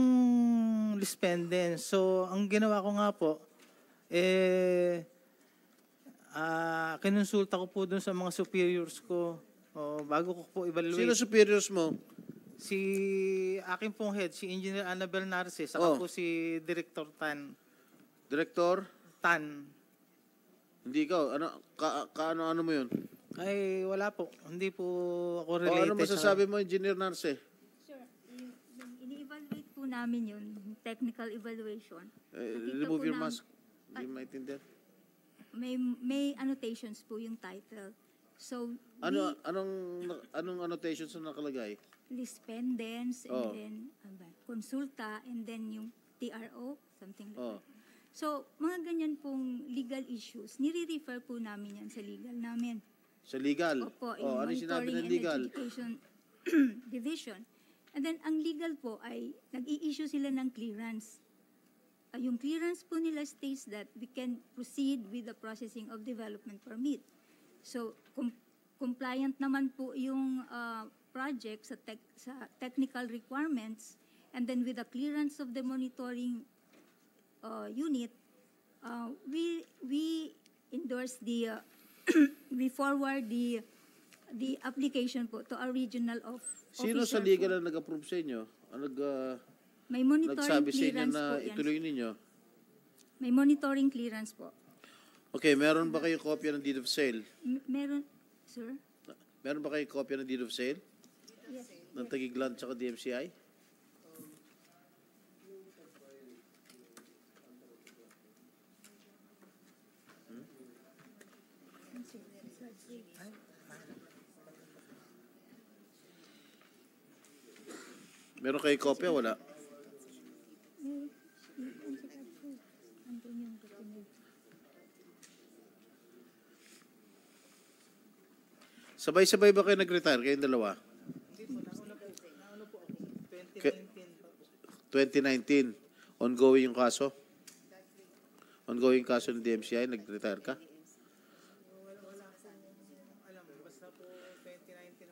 lispenden. So, ang ginawa ko nga po, eh, uh, kinonsulta ko po dun sa mga superiors ko oh, bago ko po evaluate. Sino superiors mo? Si akin pong head, si Engineer Annabel Narce, saka oh. po si Director Tan. Director? Tan. Hindi ka, ano, ka, ka ano, ano mo yun? Ay, wala po. Hindi po ako related. O, ano masasabi mo, Engineer Narce? ini-evaluate po namin yun, technical evaluation. Uh, remove your namin, mask. Hindi uh, maintindihan. May may annotations po yung title. So ano we, anong anong annotations na nakalagay? List pendants and oh. then uh, ah, consulta and then yung TRO, something like oh. that. So, mga ganyan pong legal issues, nire-refer po namin yan sa legal namin. Sa legal? Opo, oh, ano sinabi ng legal? Education Division. And then, ang legal po ay nag-i-issue sila ng clearance uh, yung clearance po nila states that we can proceed with the processing of development permit. So, com- compliant naman po yung uh, project sa, tech, sa technical requirements and then with the clearance of the monitoring uh, unit, uh, we, we endorse the, uh, we forward the the application po to our regional of Sino sa legal po. ang nag-approve sa inyo? Ang nag- uh may monitoring Nagsabi clearance sa inyo na po yan. ituloy ninyo. May monitoring clearance po. Okay, meron ba kayo kopya ng deed of sale? M- meron, sir? Meron ba kayo kopya ng deed of sale? Yes. Ng Tagiglan tsaka DMCI? Meron kayo kopya? Wala. Sabay-sabay ba kayo nag-retire, kayong dalawa? Hindi po, nauna po. Nauna po ako. 2019 2019. Ongoing yung kaso? Ongoing kaso ng DMCI, nag-retire ka?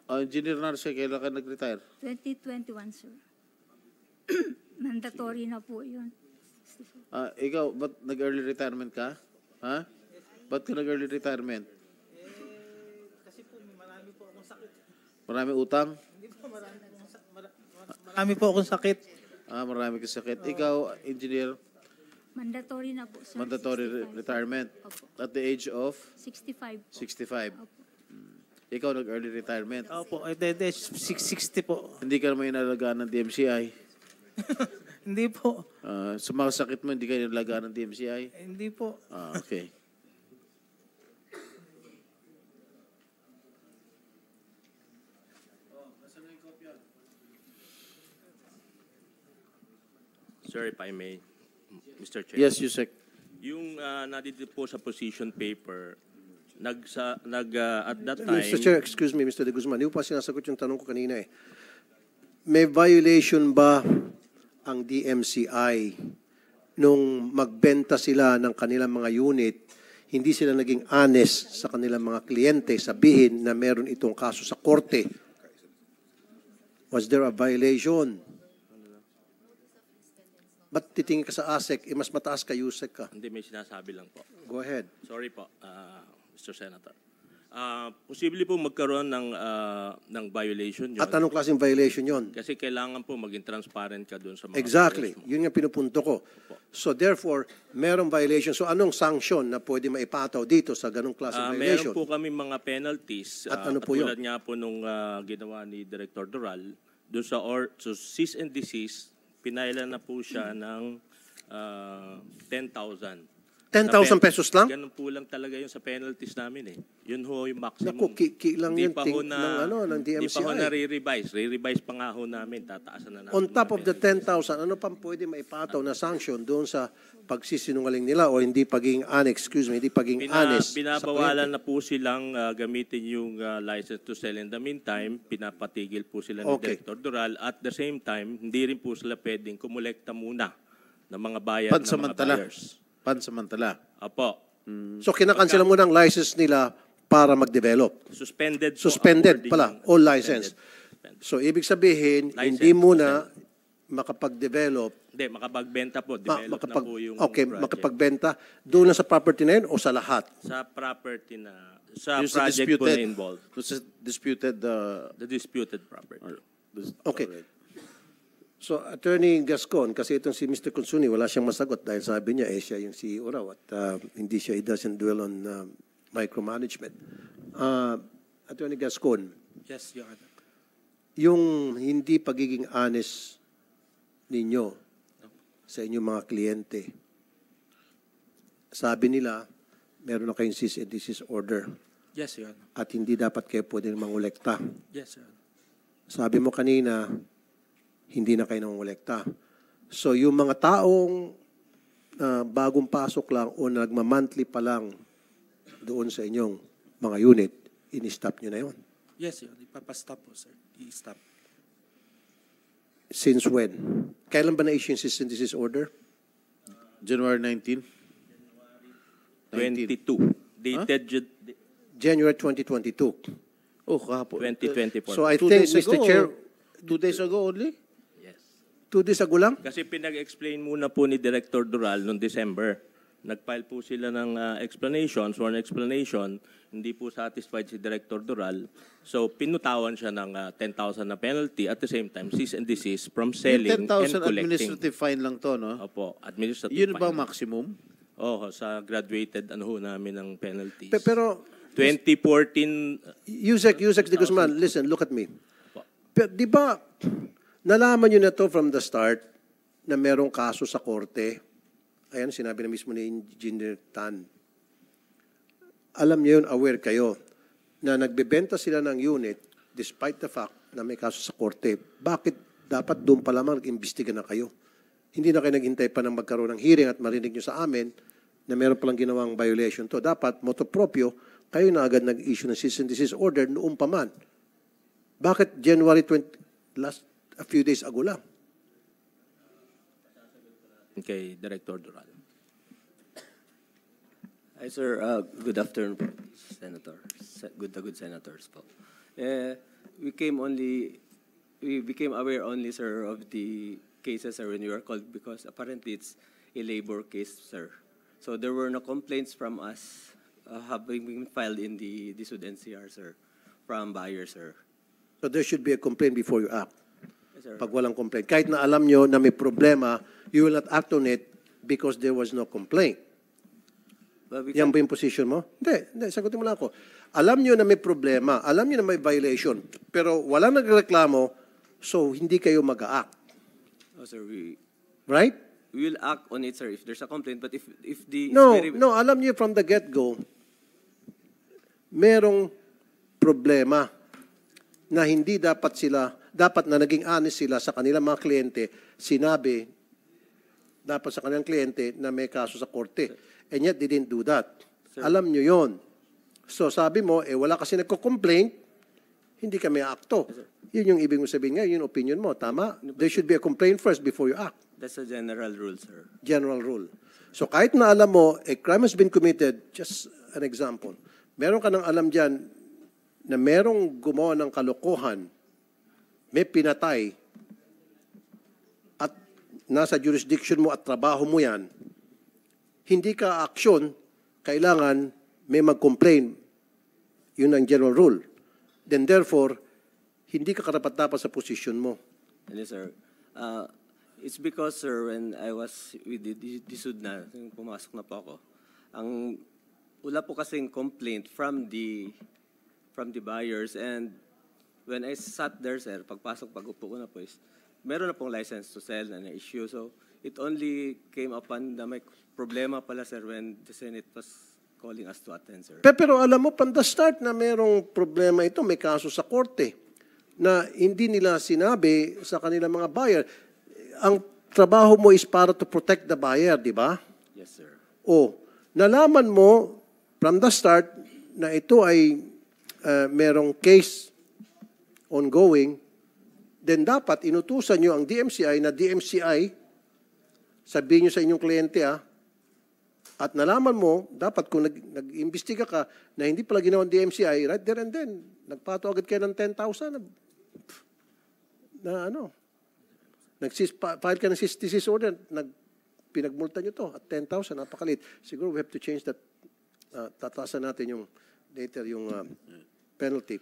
Oh, Engineer Narce, kailan ka nag-retire? 2021, sir. Mandatory na po yun. Ah, ikaw, ba't nag-early retirement ka? Ha? Ba't ka nag-early retirement? Eh, kasi po, may marami po akong sakit. Marami utang? Hindi po, marami akong sakit. Marami po akong sakit. Ah, marami kang sakit. Ikaw, engineer, Mandatory na po, sir. mandatory re- retirement Opo. at the age of 65 po. 65. Opo. Hmm. Ikaw nag-early retirement. Opo, eh, 60 po. Hindi ka naman inalagaan ng DMCI. Hindi po. Ah, sumasakit mo, hindi kayo nilagaan ng DMCI? Hindi po. Ah, okay. Sir, if I may, Mr. Chair. Yes, you Yusek. Yung ah, nandito po sa position paper, nag, sa, nag, ah, at that time... Mr. Chair, excuse me, Mr. De Guzman. Hindi ko pa sinasagot yung tanong ko kanina eh. May violation ba ang DMCI nung magbenta sila ng kanilang mga unit, hindi sila naging honest sa kanilang mga kliyente, sabihin na meron itong kaso sa korte. Was there a violation? Ba't titingin ka sa ASEC? Eh, mas mataas ka, USEC ka. Hindi, may sinasabi lang po. Go ahead. Sorry po, uh, Mr. Senator. Uh, posible po magkaroon ng, uh, ng violation yun. At anong klaseng violation yon? Kasi kailangan po maging transparent ka doon sa mga Exactly. Yun yung pinupunto ko. So therefore, merong violation. So anong sanction na pwede maipataw dito sa ganong klaseng uh, violation? Meron po kami mga penalties. At uh, ano po yun? Katulad po nung uh, ginawa ni Director Doral, doon sa or, so cease and desist, pinailan na po siya ng uh, 10,000. 10,000 pesos lang? Ganun po lang talaga yung sa penalties namin eh. Yun ho yung maximum. Naku, kiki lang yung ting na, ng, ano, ng DMCI. Hindi pa ho na re-revise. Re-revise pa nga ho namin. Tataasan na namin. On top of the 10,000, ano pang pwede maipataw na sanction doon sa pagsisinungaling nila o hindi pagiging honest, excuse me, hindi pagiging Bina, honest. Binabawalan na po silang uh, gamitin yung uh, license to sell. In the meantime, pinapatigil po sila okay. ni Director Dural. At the same time, hindi rin po sila pwedeng kumulekta muna ng mga bayan ng mga buyers. Pansamantala. Apo. Mm. So kinakansela mo ng license nila para mag-develop. Suspended. Suspended pala. All license. So ibig sabihin, license, hindi mo na makapag-develop. Hindi, makapagbenta po. Develop makapag, na po yung Okay, project. makapagbenta. Doon lang sa property na yun o sa lahat? Sa property na, sa Yung sa project po na involved. It's disputed, uh, The disputed property. this- Okay. alright. So, Attorney Gascon, kasi itong si Mr. Consuni, wala siyang masagot dahil sabi niya, eh, siya yung CEO raw at uh, hindi siya, he doesn't dwell on uh, micromanagement. Uh, Attorney Gascon. Yes, Your Honor. Yung hindi pagiging honest ninyo sa inyong mga kliyente, sabi nila, meron na kayong cease and desist order. Yes, Your Honor. At hindi dapat kayo pwede mangolekta. Yes, Your Honor. Sabi mo kanina, hindi na kayo nangongolekta. So yung mga taong uh, bagong pasok lang o nagma-monthly pa lang doon sa inyong mga unit, in-stop nyo na yon. Yes, yun. Ipapastop po, sir. I-stop. Since when? Kailan ba na-issue yung system disease order? January 19? 22. Dated huh? January 2022. Oh, kahapon. 2024. So I Two think, Mr. Ago, Chair... Two days ago only? Two days ago lang? Kasi pinag-explain muna po ni Director Dural noong December. Nag-file po sila ng uh, explanation, sworn explanation. Hindi po satisfied si Director Dural. So, pinutawan siya ng uh, ah, 10,000 na penalty at the same time, cease and desist from selling and collecting. 10,000 administrative fine lang to, no? Opo, administrative Yun fine. Yun ba maximum? Oo, sa graduated ano ho namin ng penalties. Pe pero 2014 Yusek, Yusek de Guzman, listen, look at me. Pero, di ba Nalaman nyo na to from the start na merong kaso sa korte. Ayan, sinabi na mismo ni Engineer Tan. Alam nyo yun, aware kayo, na nagbebenta sila ng unit despite the fact na may kaso sa korte. Bakit dapat doon pa lamang nag-imbestiga na kayo? Hindi na kayo naghintay pa ng magkaroon ng hearing at marinig nyo sa amin na meron palang ginawang violation to. Dapat, motopropyo, kayo na agad nag-issue ng cease and desist order noon pa man. Bakit January 20, last a few days ago lang. Okay, Director Duran. Hi, sir. Uh, good afternoon, Senator. Se good, good senators po. Uh, we came only, we became aware only, sir, of the cases, sir, when you were called because apparently it's a labor case, sir. So there were no complaints from us uh, having been filed in the, the Sud NCR, sir, from buyers, sir. So there should be a complaint before you act. sir. pag walang complaint. Kahit na alam nyo na may problema, you will not act on it because there was no complaint. But Yan ba yung position mo? Hindi, hindi. Sagutin mo lang ako. Alam nyo na may problema, alam nyo na may violation, pero wala nagreklamo, so hindi kayo mag-act. Oh, sir, we, Right? we will act on it, sir, if there's a complaint. But if, if the... No, very- no, alam niyo from the get-go, merong problema na hindi dapat sila dapat na naging honest sila sa kanilang mga kliyente, sinabi dapat sa kanilang kliyente na may kaso sa korte. And yet, they didn't do that. Sir. Alam nyo yon. So sabi mo, eh wala kasi nagko complain hindi kami akto. Yun yung ibig mo sabihin ngayon, yung opinion mo, tama? Ano There should be a complaint first before you act. That's a general rule, sir. General rule. So kahit na alam mo, a crime has been committed, just an example, meron ka nang alam dyan na merong gumawa ng kalokohan may pinatay at nasa jurisdiction mo at trabaho mo yan, hindi ka aksyon, kailangan may mag-complain. Yun ang general rule. Then therefore, hindi ka karapat-dapat sa posisyon mo. Yes, sir. Uh, it's because, sir, when I was with the DSUD na, pumasok na po ako, ang wala po kasing complaint from the from the buyers and when I sat there, sir, pagpasok, pag-upo ko na po is, meron na pong license to sell na na-issue. So, it only came upon na may problema pala, sir, when the Senate was calling us to attend, sir. Pe, pero alam mo, from the start na merong problema ito, may kaso sa korte na hindi nila sinabi sa kanila mga buyer. Ang trabaho mo is para to protect the buyer, di ba? Yes, sir. O, nalaman mo from the start na ito ay uh, merong case ongoing, then dapat inutusan nyo ang DMCI na DMCI, sabihin nyo sa inyong kliyente ah, at nalaman mo, dapat kung nag, nag-imbestiga ka na hindi pala ginawa DMCI, right there and then, nagpato agad kayo ng 10,000 na, na ano, nag-file ka ng cease order, nag, pinagmulta nyo to at 10,000, napakalit. Siguro we have to change that, uh, ah, tatasan natin yung later yung uh, penalty.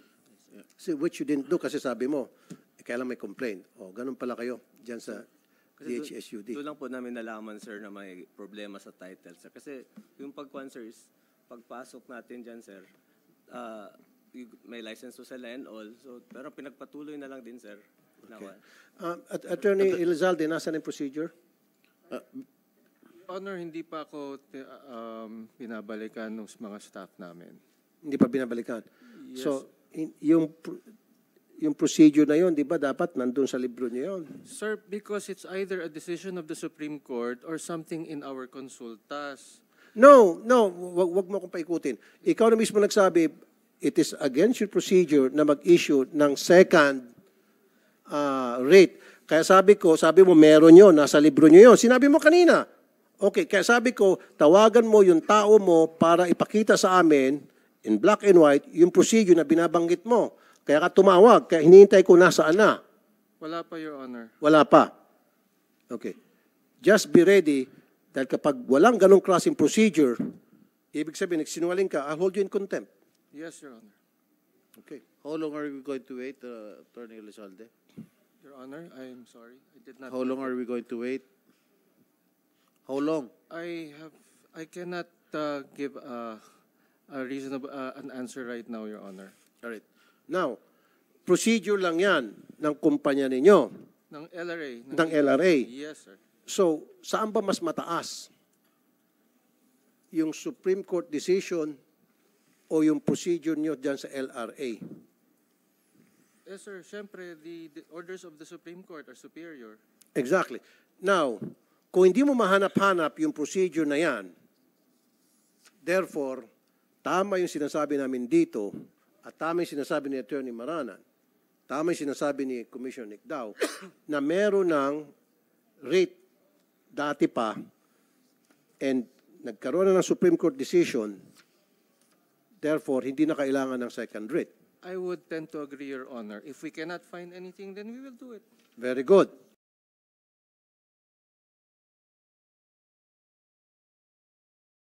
So which you didn't do kasi sabi mo, eh, kailan may complaint. O, oh, ganun pala kayo dyan sa Kasi DHSUD. Doon lang po namin nalaman, sir, na may problema sa title, sir. Kasi yung pagkuhan, sir, is pagpasok natin dyan, sir, uh, may license to sell and all. So, pero pinagpatuloy na lang din, sir. Okay. Um, At- Attorney Elizalde, nasan yung procedure? Ah, Honor, hindi pa ako um, pinabalikan ng mga staff namin. Hindi pa binabalikan. Yes. So, yung yung procedure na yon, 'di ba? Dapat nandun sa libro niyo yon. Sir, because it's either a decision of the Supreme Court or something in our consultas. No, no, wag, wag mo akong paikutin. Ikaw na mismo nagsabi, it is against your procedure na mag-issue ng second uh, ah, rate. Kaya sabi ko, sabi mo meron yon, nasa libro niyo yon. Sinabi mo kanina. Okay, kaya sabi ko, tawagan mo yung tao mo para ipakita sa amin in black and white, yung procedure na binabanggit mo. Kaya ka tumawag, kaya hinihintay ko nasaan na. Wala pa, Your Honor. Wala pa. Okay. Just be ready dahil kapag walang ganong klaseng procedure, ibig sabihin, nagsinungaling ka, I'll hold you in contempt. Yes, Your Honor. Okay. How long are we going to wait, uh, Attorney Elizalde? Your Honor, I am sorry. I did not... How long are we going to wait? How long? I have... I cannot uh, give a... Uh, a reasonable uh, an answer right now, Your Honor. All right. Now, procedure lang yan ng kumpanya ninyo. Ng LRA. Ng, ng LRA. Yes, sir. So, saan ba mas mataas? Yung Supreme Court decision o yung procedure nyo dyan sa LRA? Yes, sir. Siyempre, the, the orders of the Supreme Court are superior. Exactly. Now, kung hindi mo mahanap-hanap yung procedure na yan, therefore, Tama yung sinasabi namin dito at tama yung sinasabi ni Attorney Maranan. Tama yung sinasabi ni Commissioner Nick Dow na meron ng rate dati pa and nagkaroon na ng Supreme Court decision, therefore, hindi na kailangan ng second rate. I would tend to agree, Your Honor. If we cannot find anything, then we will do it. Very good.